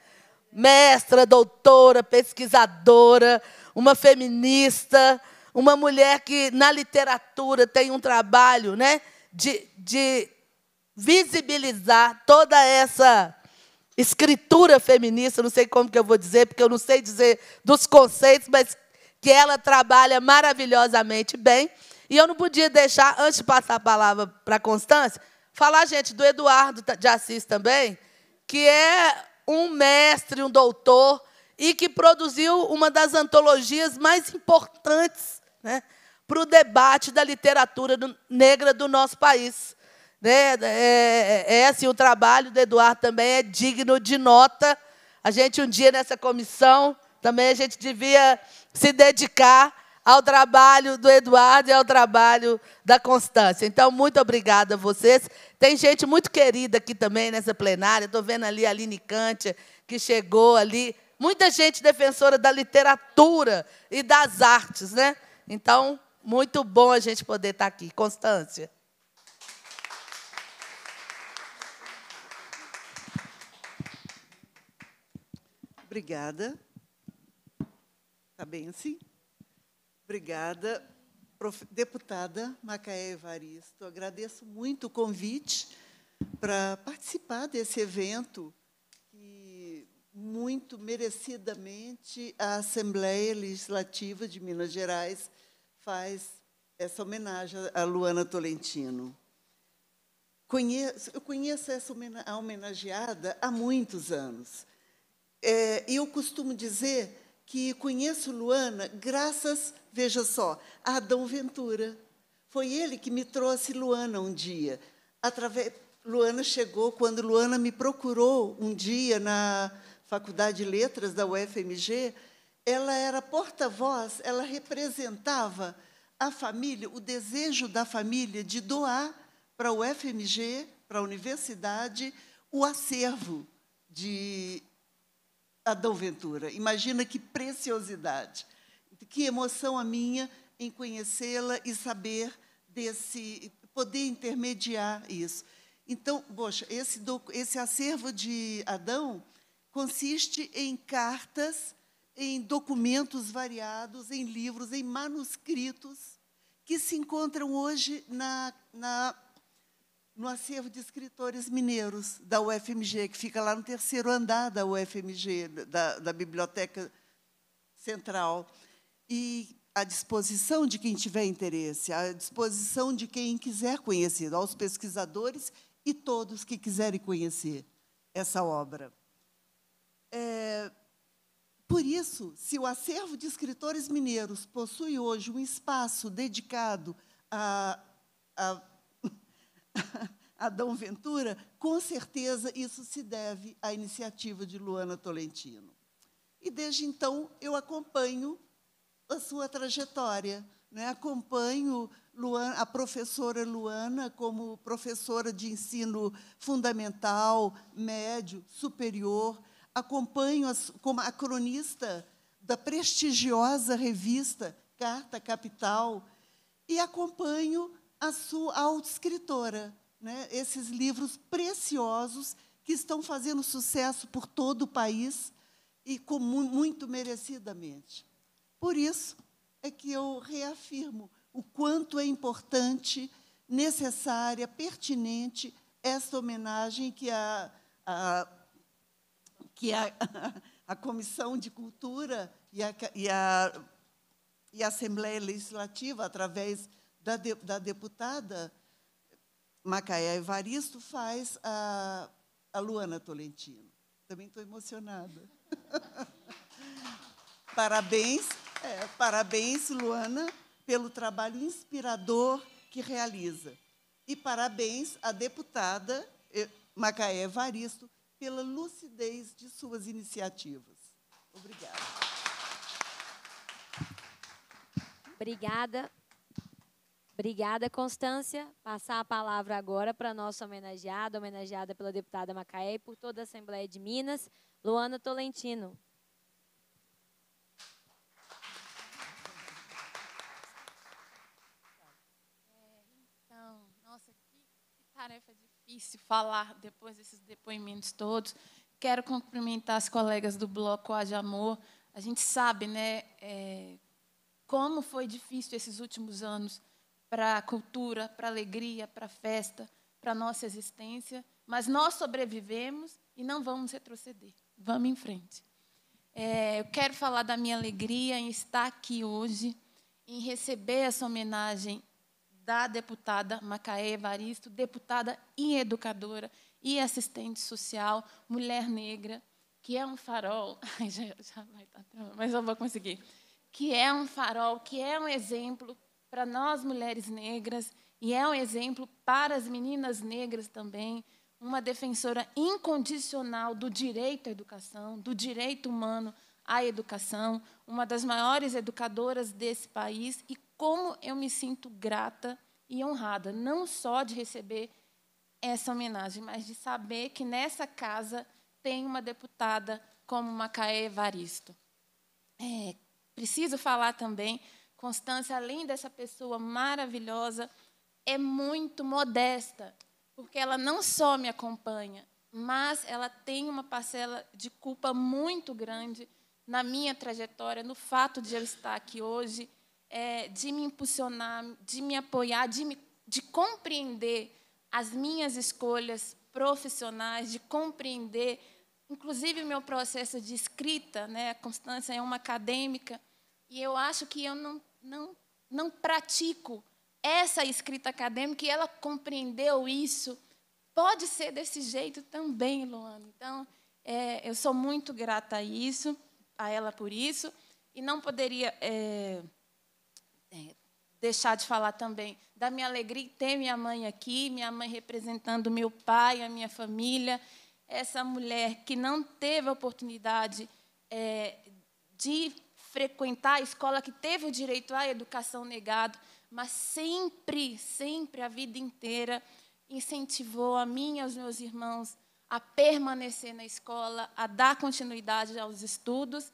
Mestra, doutora, pesquisadora, uma feminista, uma mulher que na literatura tem um trabalho, né? De, de visibilizar toda essa escritura feminista, não sei como que eu vou dizer, porque eu não sei dizer dos conceitos, mas que ela trabalha maravilhosamente bem. E eu não podia deixar, antes de passar a palavra para a Constância, falar, gente, do Eduardo de Assis também, que é um mestre, um doutor, e que produziu uma das antologias mais importantes né, para o debate da literatura negra do nosso país. Né? É, é, é, assim, o trabalho do Eduardo também é digno de nota. A gente, um dia, nessa comissão, também a gente devia se dedicar ao trabalho do Eduardo e ao trabalho da Constância. Então, muito obrigada a vocês. Tem gente muito querida aqui também nessa plenária. Estou vendo ali a Aline Kantia, que chegou ali. Muita gente defensora da literatura e das artes, né? Então, muito bom a gente poder estar tá aqui. Constância. Obrigada. Está bem assim? Obrigada, deputada Macaé Evaristo. Agradeço muito o convite para participar desse evento que muito merecidamente a Assembleia Legislativa de Minas Gerais faz essa homenagem a Luana Tolentino. Conheço, eu conheço essa homenageada há muitos anos. É, e é, eu costumo dizer que conheço Luana graças, veja só, a Adão Ventura. Foi ele que me trouxe Luana um dia. Através, Luana chegou quando Luana me procurou um dia na Faculdade de Letras da UFMG. Ela era porta-voz, ela representava a família, o desejo da família de doar para o UFMG, para a universidade, o acervo de Adão Ventura. Imagina que preciosidade, que emoção a minha em conhecê-la e saber desse, poder intermediar isso. Então, poxa, esse, esse acervo de Adão consiste em cartas, em documentos variados, em livros, em manuscritos que se encontram hoje na, na no acervo de escritores mineiros da UFMG, que fica lá no terceiro andar da UFMG, da, da Biblioteca Central. E à disposição de quem tiver interesse, à disposição de quem quiser conhecer, aos pesquisadores e todos que quiserem conhecer essa obra. É, por isso, se o acervo de escritores mineiros possui hoje um espaço dedicado a, a *laughs* Adão Ventura, com certeza isso se deve à iniciativa de Luana Tolentino. E desde então eu acompanho a sua trajetória, né? acompanho Luana, a professora Luana como professora de ensino fundamental, médio, superior, acompanho as, como a cronista da prestigiosa revista Carta Capital e acompanho a sua autoescritora, né? esses livros preciosos que estão fazendo sucesso por todo o país e com, muito merecidamente. Por isso é que eu reafirmo o quanto é importante, necessária, pertinente esta homenagem que a, a que a, *laughs* a Comissão de Cultura e a, e a, e a Assembleia Legislativa, através da, de, da deputada Macaé Evaristo faz a, a Luana Tolentino. Também estou emocionada. *laughs* parabéns, é, parabéns, Luana, pelo trabalho inspirador que realiza. E parabéns à deputada eh, Macaé Evaristo pela lucidez de suas iniciativas. Obrigada. Obrigada Obrigada, Constância. Passar a palavra agora para a nossa homenageada, homenageada pela deputada Macaé e por toda a Assembleia de Minas, Luana Tolentino. É, então, nossa, que, tarefa difícil falar depois desses depoimentos todos. Quero cumprimentar as colegas do Bloco Haja Amor. A gente sabe né, é, como foi difícil esses últimos anos para a cultura, para a alegria, para a festa, para a nossa existência, mas nós sobrevivemos e não vamos retroceder. Vamos em frente. É, eu quero falar da minha alegria em estar aqui hoje, em receber essa homenagem da deputada Macaé Evaristo, deputada e educadora e assistente social, mulher negra, que é um farol. *laughs* Ai, já, já vai estar, mas eu vou conseguir. Que é um farol, que é um exemplo, para nós mulheres negras e é um exemplo para as meninas negras também, uma defensora incondicional do direito à educação, do direito humano à educação, uma das maiores educadoras desse país e como eu me sinto grata e honrada, não só de receber essa homenagem, mas de saber que nessa casa tem uma deputada como Macaé Evaristo. É, preciso falar também Constância, além dessa pessoa maravilhosa, é muito modesta, porque ela não só me acompanha, mas ela tem uma parcela de culpa muito grande na minha trajetória, no fato de eu estar aqui hoje, é, de me impulsionar, de me apoiar, de, me, de compreender as minhas escolhas profissionais, de compreender, inclusive, o meu processo de escrita. Né? A Constância é uma acadêmica, e eu acho que eu não não, não pratico essa escrita acadêmica e ela compreendeu isso. Pode ser desse jeito também, Luana. Então, é, eu sou muito grata a isso, a ela por isso, e não poderia é, é, deixar de falar também da minha alegria em ter minha mãe aqui, minha mãe representando meu pai, a minha família, essa mulher que não teve a oportunidade é, de frequentar a escola que teve o direito à educação negado, mas sempre, sempre a vida inteira incentivou a mim e aos meus irmãos a permanecer na escola, a dar continuidade aos estudos,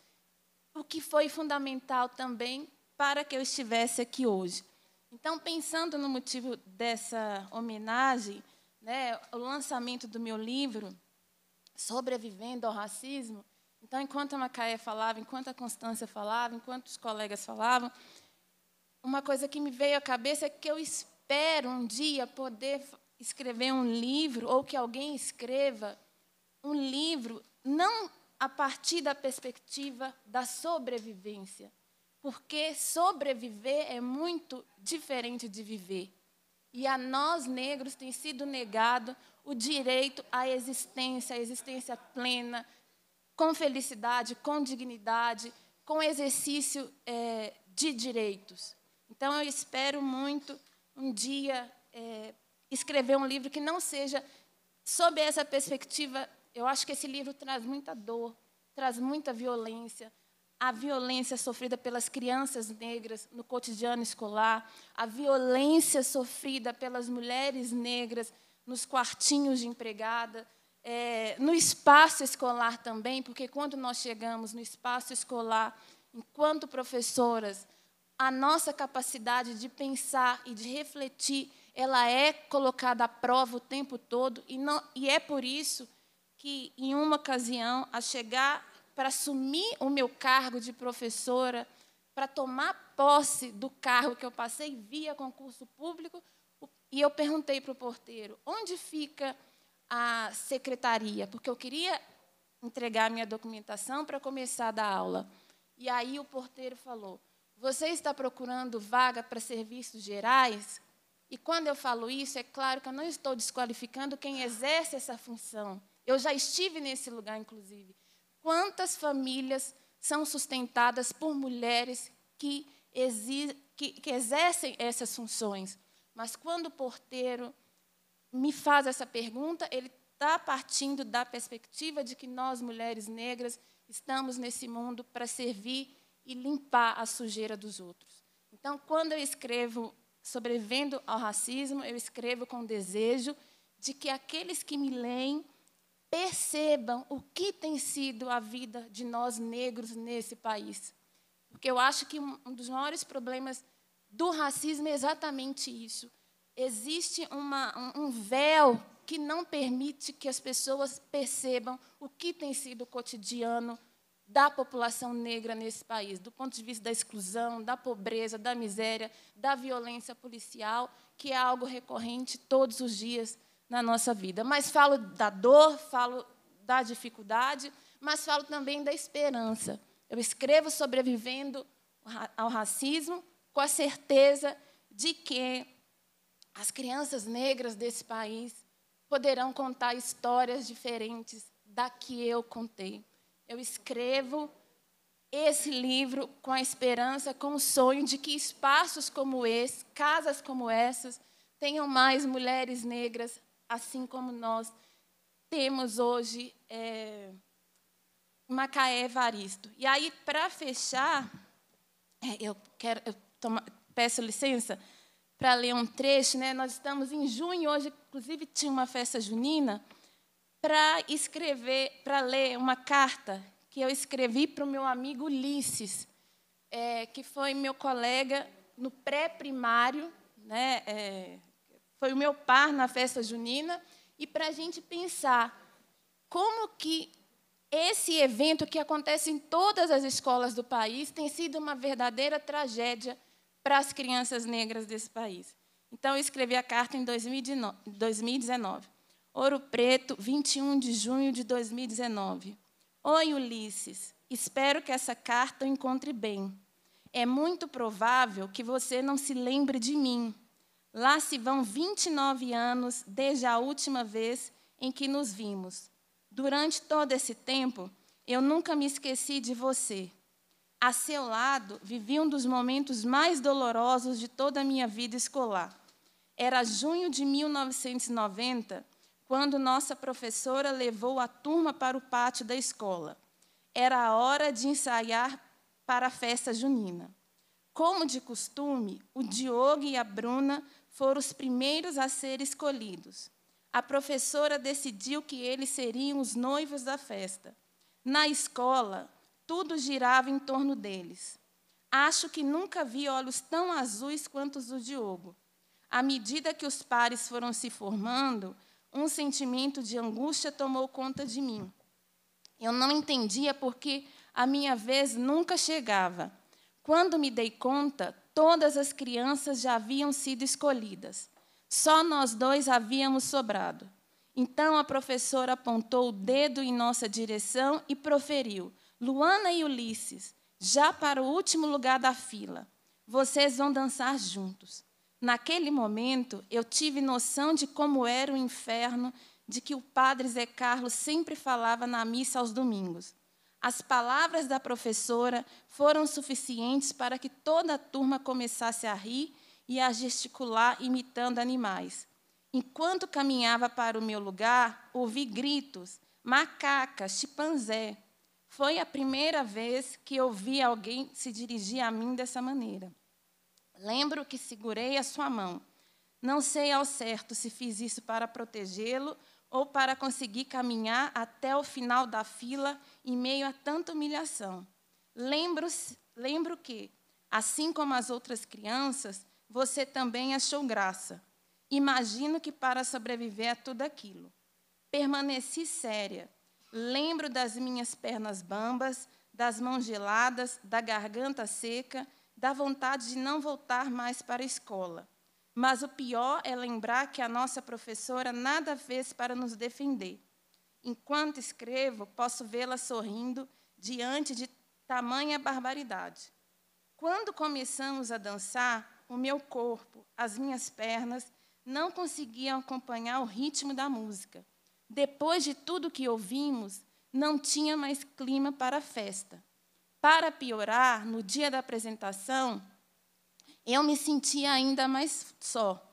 o que foi fundamental também para que eu estivesse aqui hoje. Então, pensando no motivo dessa homenagem, né, o lançamento do meu livro, Sobrevivendo ao Racismo, então, enquanto a Macaé falava, enquanto a Constância falava, enquanto os colegas falavam, uma coisa que me veio à cabeça é que eu espero um dia poder escrever um livro, ou que alguém escreva um livro, não a partir da perspectiva da sobrevivência, porque sobreviver é muito diferente de viver. E a nós negros tem sido negado o direito à existência, à existência plena, com felicidade, com dignidade, com exercício é, de direitos. Então, eu espero muito um dia é, escrever um livro que não seja sob essa perspectiva. Eu acho que esse livro traz muita dor, traz muita violência, a violência sofrida pelas crianças negras no cotidiano escolar, a violência sofrida pelas mulheres negras nos quartinhos de empregada, é, no espaço escolar também, porque quando nós chegamos no espaço escolar, enquanto professoras, a nossa capacidade de pensar e de refletir, ela é colocada à prova o tempo todo, e, não, e é por isso que, em uma ocasião, a chegar para assumir o meu cargo de professora, para tomar posse do cargo que eu passei via concurso público, e eu perguntei para o porteiro, onde fica a secretaria, porque eu queria entregar minha documentação para começar a dar aula. E aí o porteiro falou: Você está procurando vaga para serviços gerais? E quando eu falo isso, é claro que eu não estou desqualificando quem exerce essa função. Eu já estive nesse lugar, inclusive. Quantas famílias são sustentadas por mulheres que, que, que exercem essas funções? Mas quando o porteiro me faz essa pergunta, ele está partindo da perspectiva de que nós, mulheres negras, estamos nesse mundo para servir e limpar a sujeira dos outros. Então, quando eu escrevo Sobrevivendo ao Racismo, eu escrevo com o desejo de que aqueles que me leem percebam o que tem sido a vida de nós negros nesse país. Porque eu acho que um dos maiores problemas do racismo é exatamente isso: existe uma, um véu que não permite que as pessoas percebam o que tem sido o cotidiano da população negra nesse país, do ponto de vista da exclusão, da pobreza, da miséria, da violência policial, que é algo recorrente todos os dias na nossa vida. Mas falo da dor, falo da dificuldade, mas falo também da esperança. Eu escrevo sobrevivendo ao racismo com a certeza de que as crianças negras desse país poderão contar histórias diferentes da que eu contei. Eu escrevo esse livro com a esperança, com o sonho de que espaços como esse, casas como essas, tenham mais mulheres negras, assim como nós temos hoje é, Macaé Evaristo. E aí, para fechar, é, eu quero, eu peço licença para ler um trecho, né? Nós estamos em junho, hoje, inclusive, tinha uma festa junina, para escrever, para ler uma carta que eu escrevi para o meu amigo Ulisses, é, que foi meu colega no pré-primário, né? É, foi o meu par na festa junina, e para a gente pensar como que esse evento que acontece em todas as escolas do país tem sido uma verdadeira tragédia para as crianças negras desse país. Então, eu escrevi a carta em 2019. Ouro Preto, 21 de junho de 2019. Oi, Ulisses. Espero que essa carta o encontre bem. É muito provável que você não se lembre de mim. Lá se vão 29 anos desde a última vez em que nos vimos. Durante todo esse tempo, eu nunca me esqueci de você. A seu lado, vivi um dos momentos mais dolorosos de toda a minha vida escolar. Era junho de 1990, quando nossa professora levou a turma para o pátio da escola. Era a hora de ensaiar para a festa junina. Como de costume, o Diogo e a Bruna foram os primeiros a ser escolhidos. A professora decidiu que eles seriam os noivos da festa. Na escola, tudo girava em torno deles. Acho que nunca vi olhos tão azuis quanto os do Diogo. À medida que os pares foram se formando, um sentimento de angústia tomou conta de mim. Eu não entendia porque a minha vez nunca chegava. Quando me dei conta, todas as crianças já haviam sido escolhidas. Só nós dois havíamos sobrado. Então a professora apontou o dedo em nossa direção e proferiu: Luana e Ulisses, já para o último lugar da fila. Vocês vão dançar juntos. Naquele momento, eu tive noção de como era o inferno de que o padre Zé Carlos sempre falava na missa aos domingos. As palavras da professora foram suficientes para que toda a turma começasse a rir e a gesticular imitando animais. Enquanto caminhava para o meu lugar, ouvi gritos: macaca, chimpanzé. Foi a primeira vez que eu vi alguém se dirigir a mim dessa maneira. Lembro que segurei a sua mão. Não sei ao certo se fiz isso para protegê-lo ou para conseguir caminhar até o final da fila em meio a tanta humilhação. Lembro, lembro que, assim como as outras crianças, você também achou graça. Imagino que para sobreviver a tudo aquilo. Permaneci séria, Lembro das minhas pernas bambas, das mãos geladas, da garganta seca, da vontade de não voltar mais para a escola. Mas o pior é lembrar que a nossa professora nada fez para nos defender. Enquanto escrevo, posso vê-la sorrindo diante de tamanha barbaridade. Quando começamos a dançar, o meu corpo, as minhas pernas, não conseguiam acompanhar o ritmo da música. Depois de tudo que ouvimos, não tinha mais clima para a festa. Para piorar, no dia da apresentação, eu me sentia ainda mais só.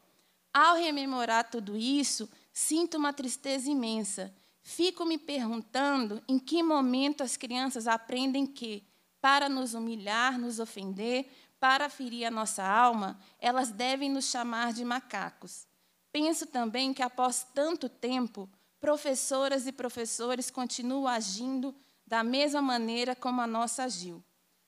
Ao rememorar tudo isso, sinto uma tristeza imensa. Fico me perguntando em que momento as crianças aprendem que, para nos humilhar, nos ofender, para ferir a nossa alma, elas devem nos chamar de macacos. Penso também que, após tanto tempo, professoras e professores continuam agindo da mesma maneira como a nossa agiu.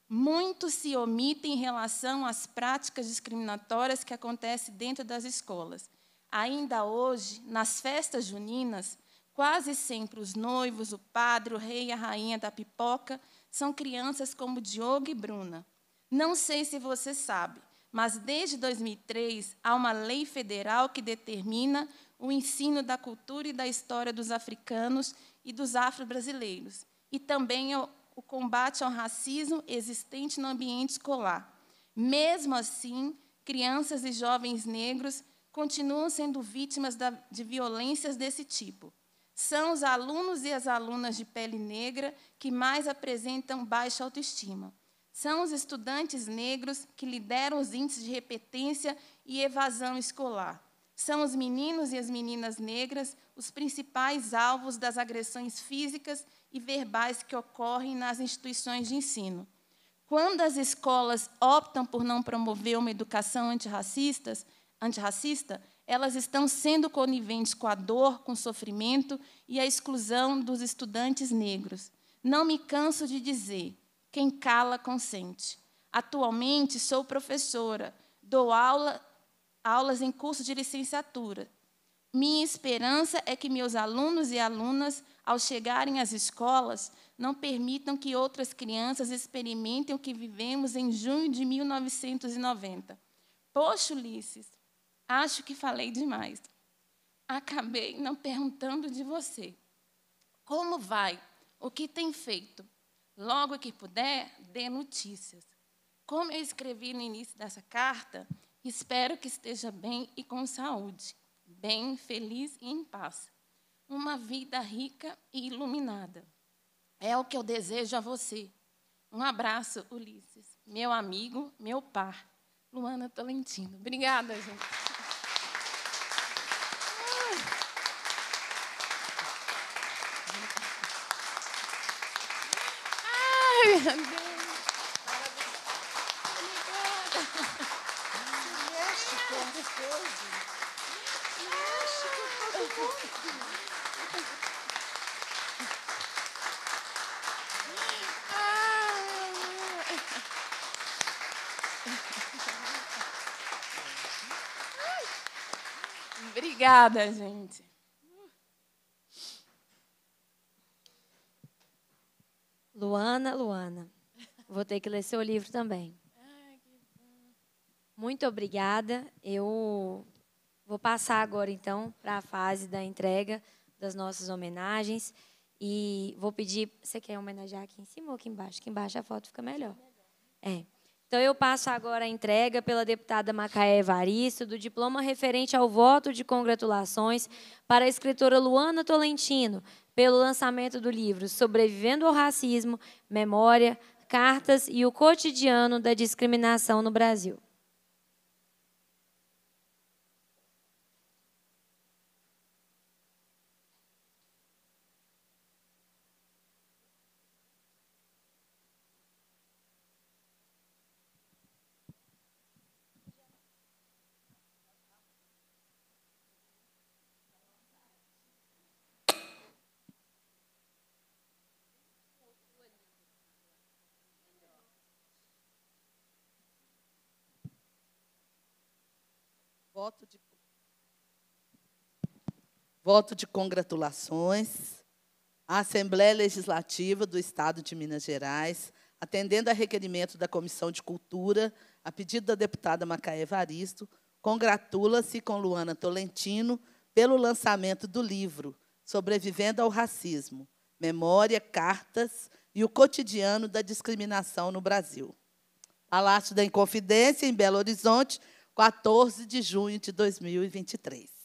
Muitos se omitem em relação às práticas discriminatórias que acontecem dentro das escolas. Ainda hoje, nas festas juninas, quase sempre os noivos, o padre, o rei e a rainha da pipoca são crianças como Diogo e Bruna. Não sei se você sabe, mas desde 2003 há uma lei federal que determina o ensino da cultura e da história dos africanos e dos afro-brasileiros, e também o, o combate ao racismo existente no ambiente escolar. Mesmo assim, crianças e jovens negros continuam sendo vítimas da, de violências desse tipo. São os alunos e as alunas de pele negra que mais apresentam baixa autoestima. São os estudantes negros que lideram os índices de repetência e evasão escolar. São os meninos e as meninas negras os principais alvos das agressões físicas e verbais que ocorrem nas instituições de ensino. Quando as escolas optam por não promover uma educação antirracistas, antirracista, elas estão sendo coniventes com a dor, com o sofrimento e a exclusão dos estudantes negros. Não me canso de dizer, quem cala consente. Atualmente sou professora, dou aula aulas em curso de licenciatura. Minha esperança é que meus alunos e alunas, ao chegarem às escolas, não permitam que outras crianças experimentem o que vivemos em junho de 1990. Poxa, Ulisses, acho que falei demais. Acabei não perguntando de você. Como vai? O que tem feito? Logo que puder, dê notícias. Como eu escrevi no início dessa carta, Espero que esteja bem e com saúde, bem, feliz e em paz. Uma vida rica e iluminada. É o que eu desejo a você. Um abraço, Ulisses, meu amigo, meu par, Luana Tolentino. Obrigada, gente. Ai, meu Deus. Obrigada, gente. Luana, Luana, vou ter que ler seu livro também. Muito obrigada. Eu vou passar agora, então, para a fase da entrega das nossas homenagens. E vou pedir. Você quer homenagear aqui em cima ou aqui embaixo? Aqui embaixo a foto fica melhor. É. Então, eu passo agora a entrega pela deputada Macaé Evaristo do diploma referente ao voto de congratulações para a escritora Luana Tolentino, pelo lançamento do livro Sobrevivendo ao Racismo, Memória, Cartas e o Cotidiano da Discriminação no Brasil. voto de voto de congratulações à Assembleia Legislativa do Estado de Minas Gerais, atendendo a requerimento da Comissão de Cultura, a pedido da deputada Macaé Varisto, congratula-se com Luana Tolentino pelo lançamento do livro Sobrevivendo ao Racismo, Memória, Cartas e o Cotidiano da Discriminação no Brasil. Palácio da Inconfidência, em Belo Horizonte, 14 de junho de 2023.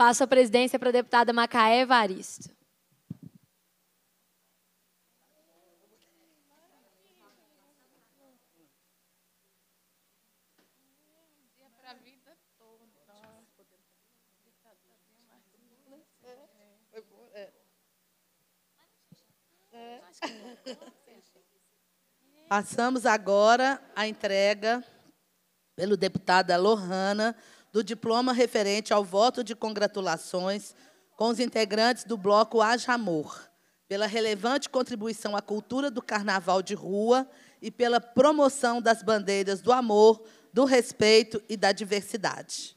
Passo a presidência para a deputada Macaé Evaristo. Passamos agora a entrega pelo deputado Lohana do diploma referente ao voto de congratulações com os integrantes do bloco Haja Amor, pela relevante contribuição à cultura do carnaval de rua e pela promoção das bandeiras do amor, do respeito e da diversidade.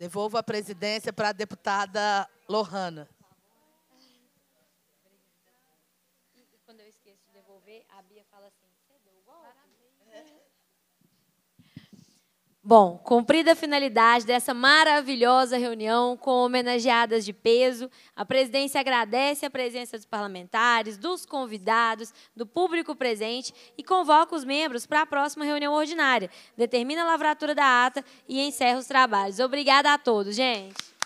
Devolvo a presidência para a deputada Lohana. Quando eu esqueço de devolver, a Bia Bom, cumprida a finalidade dessa maravilhosa reunião com homenageadas de peso, a presidência agradece a presença dos parlamentares, dos convidados, do público presente e convoca os membros para a próxima reunião ordinária. Determina a lavratura da ata e encerra os trabalhos. Obrigada a todos, gente.